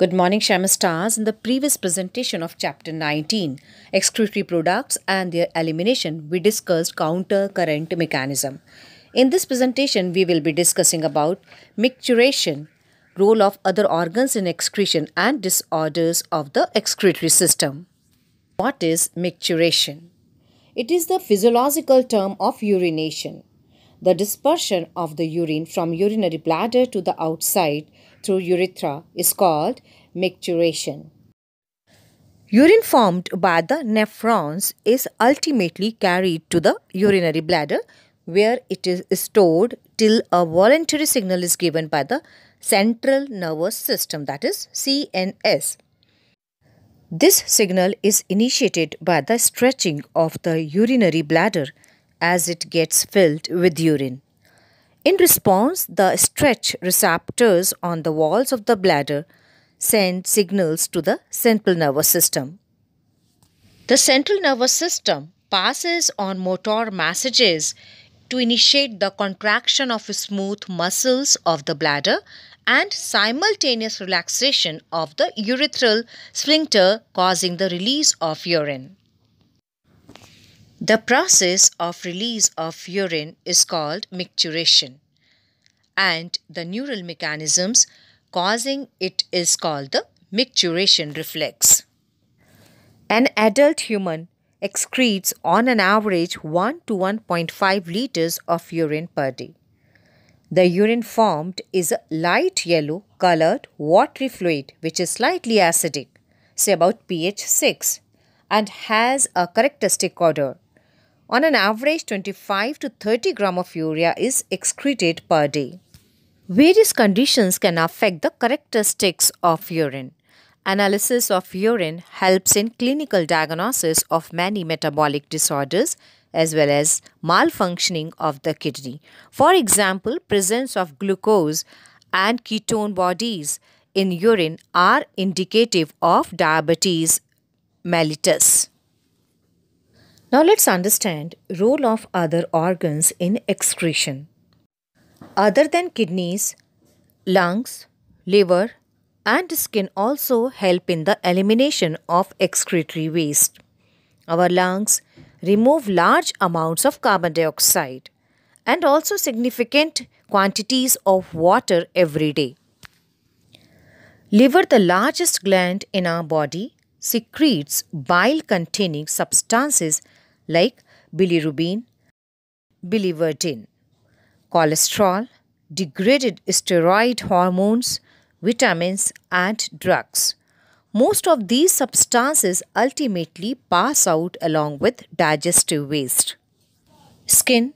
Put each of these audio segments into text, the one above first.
Good morning, shamastas. Stars. In the previous presentation of Chapter 19, Excretory Products and Their Elimination, we discussed counter-current mechanism. In this presentation, we will be discussing about micturation, role of other organs in excretion and disorders of the excretory system. What is micturation? It is the physiological term of urination. The dispersion of the urine from urinary bladder to the outside through urethra is called micturation. Urine formed by the nephrons is ultimately carried to the urinary bladder where it is stored till a voluntary signal is given by the central nervous system that is CNS. This signal is initiated by the stretching of the urinary bladder as it gets filled with urine. In response, the stretch receptors on the walls of the bladder send signals to the central nervous system. The central nervous system passes on motor messages to initiate the contraction of smooth muscles of the bladder and simultaneous relaxation of the urethral sphincter causing the release of urine. The process of release of urine is called micturition and the neural mechanisms causing it is called the micturition reflex. An adult human excretes on an average 1 to 1.5 liters of urine per day. The urine formed is a light yellow colored watery fluid which is slightly acidic, say about pH 6, and has a characteristic odor. On an average, 25 to 30 gram of urea is excreted per day. Various conditions can affect the characteristics of urine. Analysis of urine helps in clinical diagnosis of many metabolic disorders as well as malfunctioning of the kidney. For example, presence of glucose and ketone bodies in urine are indicative of diabetes mellitus. Now let's understand role of other organs in excretion. Other than kidneys, lungs, liver and skin also help in the elimination of excretory waste. Our lungs remove large amounts of carbon dioxide and also significant quantities of water every day. Liver, the largest gland in our body, secretes bile containing substances like bilirubin, biliverdin, cholesterol, degraded steroid hormones, vitamins, and drugs. Most of these substances ultimately pass out along with digestive waste. Skin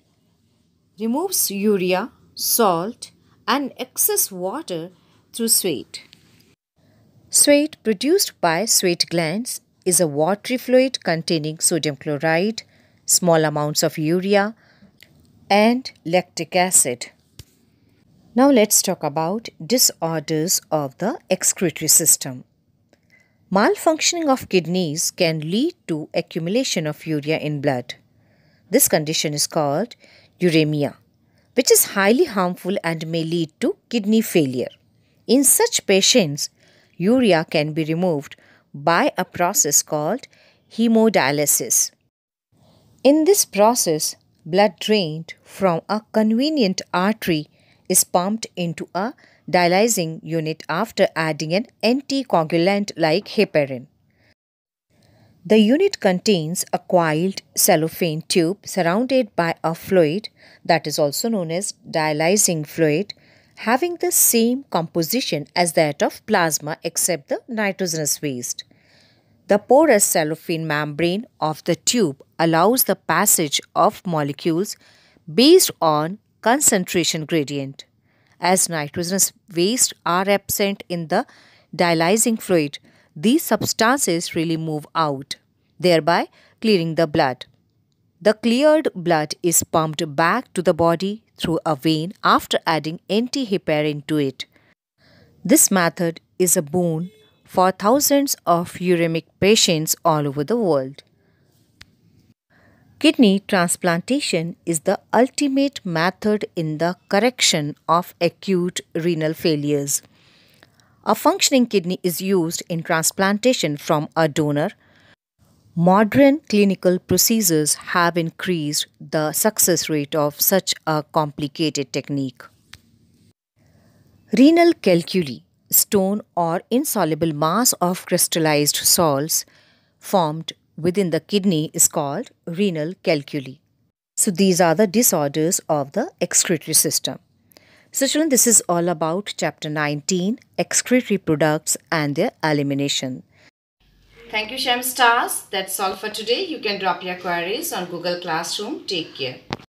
removes urea, salt, and excess water through sweat. Sweat produced by sweat glands is a watery fluid containing sodium chloride, small amounts of urea and lactic acid. Now let's talk about disorders of the excretory system. Malfunctioning of kidneys can lead to accumulation of urea in blood. This condition is called uremia, which is highly harmful and may lead to kidney failure. In such patients, urea can be removed by a process called hemodialysis. In this process, blood drained from a convenient artery is pumped into a dialyzing unit after adding an anticoagulant like heparin. The unit contains a coiled cellophane tube surrounded by a fluid that is also known as dialyzing fluid having the same composition as that of plasma except the nitrogenous waste. The porous cellophane membrane of the tube allows the passage of molecules based on concentration gradient. As nitrogenous waste are absent in the dialyzing fluid, these substances really move out, thereby clearing the blood. The cleared blood is pumped back to the body through a vein after adding antiheparin to it. This method is a boon for thousands of uremic patients all over the world. Kidney transplantation is the ultimate method in the correction of acute renal failures. A functioning kidney is used in transplantation from a donor Modern clinical procedures have increased the success rate of such a complicated technique. Renal calculi, stone or insoluble mass of crystallized salts formed within the kidney is called renal calculi. So these are the disorders of the excretory system. So children, this is all about chapter 19, excretory products and their elimination. Thank you Stars. That's all for today. You can drop your queries on Google Classroom. Take care.